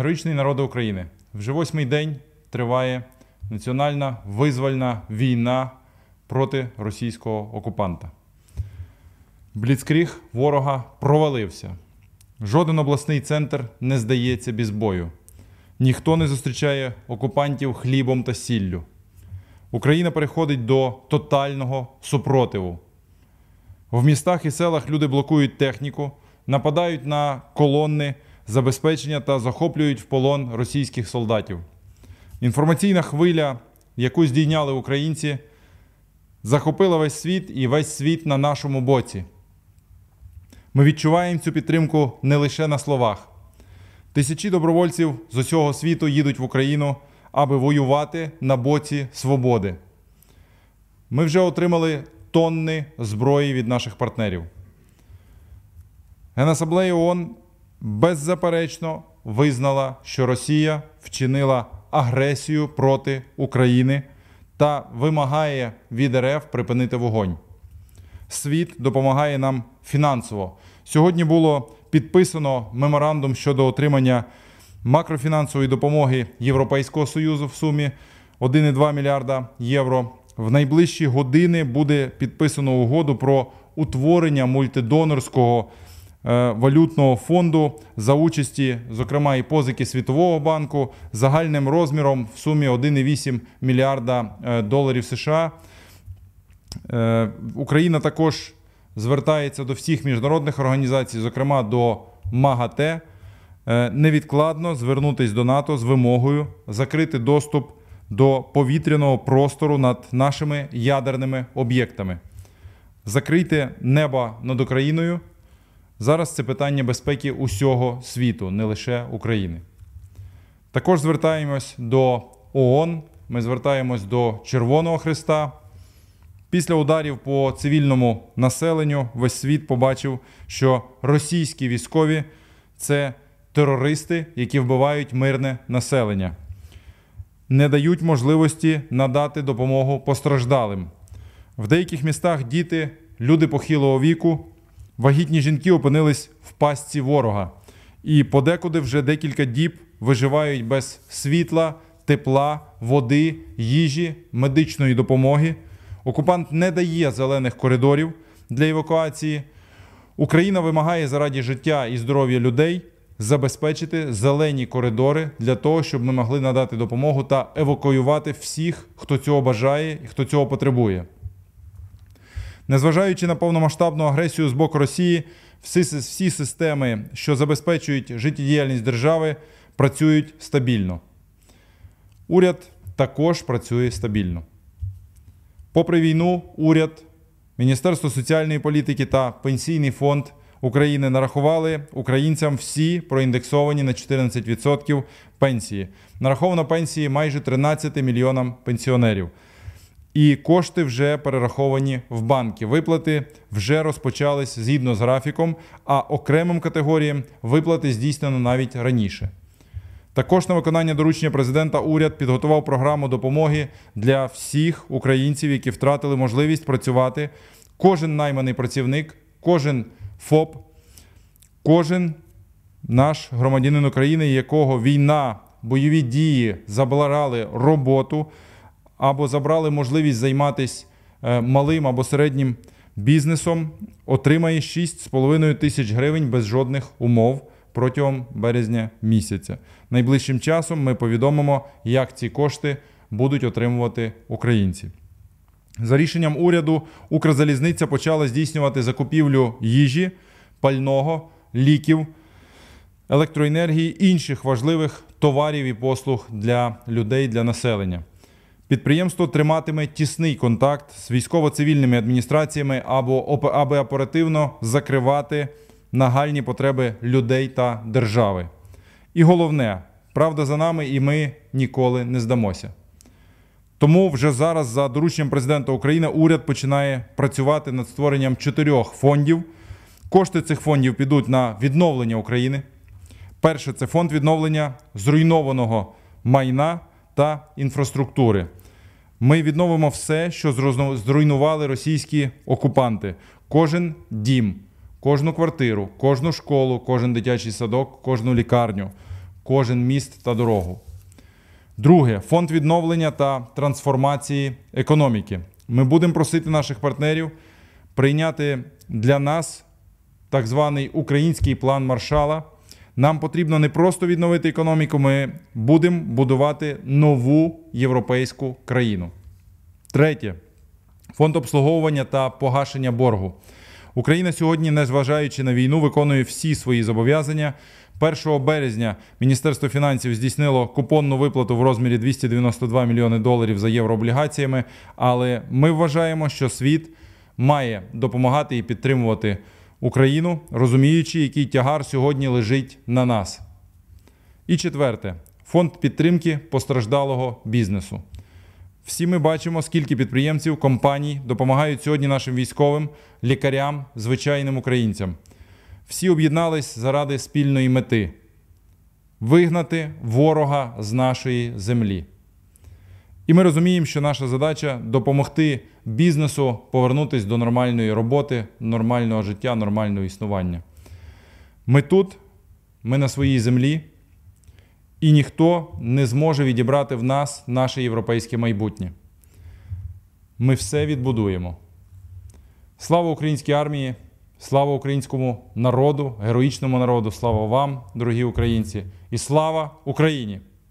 Героїчний народ України. Вже восьмий день триває національна визвольна війна проти російського окупанта. Бліцкріг ворога провалився. Жоден обласний центр не здається без бою. Ніхто не зустрічає окупантів хлібом та сіллю. Україна переходить до тотального супротиву. В містах і селах люди блокують техніку, нападають на колони забезпечення та захоплюють в полон російських солдатів. Інформаційна хвиля, яку здійняли українці, захопила весь світ і весь світ на нашому боці. Ми відчуваємо цю підтримку не лише на словах. Тисячі добровольців з усього світу їдуть в Україну, аби воювати на боці свободи. Ми вже отримали тонни зброї від наших партнерів. Генасаблея ООН беззаперечно визнала, що Росія вчинила агресію проти України та вимагає від РФ припинити вогонь. Світ допомагає нам фінансово. Сьогодні було підписано меморандум щодо отримання макрофінансової допомоги Європейського союзу в сумі 1,2 мільярда євро. В найближчі години буде підписано угоду про утворення мультидонорського. Е, валютного фонду за участі, зокрема, і позики Світового банку загальним розміром в сумі 1,8 мільярда е, доларів США. Е, Україна також звертається до всіх міжнародних організацій, зокрема до МАГАТЕ. Невідкладно звернутися до НАТО з вимогою закрити доступ до повітряного простору над нашими ядерними об'єктами, закрити небо над Україною Зараз це питання безпеки усього світу, не лише України. Також звертаємось до ООН, ми звертаємось до Червоного Христа. Після ударів по цивільному населенню весь світ побачив, що російські військові це терористи, які вбивають мирне населення, не дають можливості надати допомогу постраждалим. В деяких містах діти, люди похилого віку вагітні жінки опинились в пастці ворога і подекуди вже декілька діб виживають без світла, тепла, води, їжі, медичної допомоги. Окупант не дає зелених коридорів для евакуації. Україна вимагає заради життя і здоров'я людей забезпечити зелені коридори для того, щоб ми могли надати допомогу та евакуювати всіх, хто цього бажає і хто цього потребує. Незважаючи на повномасштабну агресію з боку Росії, всі, всі системи, що забезпечують життєдіяльність держави, працюють стабільно. Уряд також працює стабільно. Попри війну, уряд, Міністерство соціальної політики та Пенсійний фонд України нарахували українцям всі проіндексовані на 14% пенсії. Нараховано пенсії майже 13 мільйонам пенсіонерів і кошти вже перераховані в банки. Виплати вже розпочались згідно з графіком, а окремим категоріям виплати здійснено навіть раніше. Також на виконання доручення президента уряд підготував програму допомоги для всіх українців, які втратили можливість працювати. Кожен найманий працівник, кожен ФОП, кожен наш громадянин України, якого війна, бойові дії заблагали роботу або забрали можливість займатися е, малим або середнім бізнесом, отримає 6,5 тисяч гривень без жодних умов протягом березня місяця. Найближчим часом ми повідомимо, як ці кошти будуть отримувати українці. За рішенням уряду, Укрзалізниця почала здійснювати закупівлю їжі, пального, ліків, електроенергії, інших важливих товарів і послуг для людей, для населення. Підприємство триматиме тісний контакт з військово-цивільними адміністраціями або аби оперативно закривати нагальні потреби людей та держави. І головне, правда за нами, і ми ніколи не здамося. Тому вже зараз, за дорученням президента України, уряд починає працювати над створенням чотирьох фондів. Кошти цих фондів підуть на відновлення України. Перше це фонд відновлення зруйнованого майна та інфраструктури. Ми відновимо все, що зруйнували російські окупанти. Кожен дім, кожну квартиру, кожну школу, кожен дитячий садок, кожну лікарню, кожен міст та дорогу. Друге фонд відновлення та трансформації економіки. Ми будемо просити наших партнерів прийняти для нас так званий український план Маршала. Нам потрібно не просто відновити економіку, ми будемо будувати нову європейську країну. Третє фонд обслуговування та погашення боргу. Україна сьогодні, незважаючи на війну, виконує всі свої зобов'язання. 1 березня Міністерство фінансів здійснило купонну виплату в розмірі 292 мільйони доларів за єврооблігаціями. Але ми вважаємо, що світ має допомагати і підтримувати. Україну, розуміючи, який тягар сьогодні лежить на нас. І четверте, фонд підтримки постраждалого бізнесу. Всі ми бачимо, скільки підприємців, компаній допомагають сьогодні нашим військовим, лікарям, звичайним українцям. Всі об'єднались заради спільної мети вигнати ворога з нашої землі. І ми розуміємо, що наша задача допомогти бізнесу, повернутися до нормальної роботи, нормального життя, нормального існування. Ми тут, ми на своїй землі, і ніхто не зможе відібрати в нас наше європейське майбутнє. Ми все відбудуємо. Слава українській армії! Слава українському народу, героїчному народу! Слава вам, дорогі українці, і слава Україні!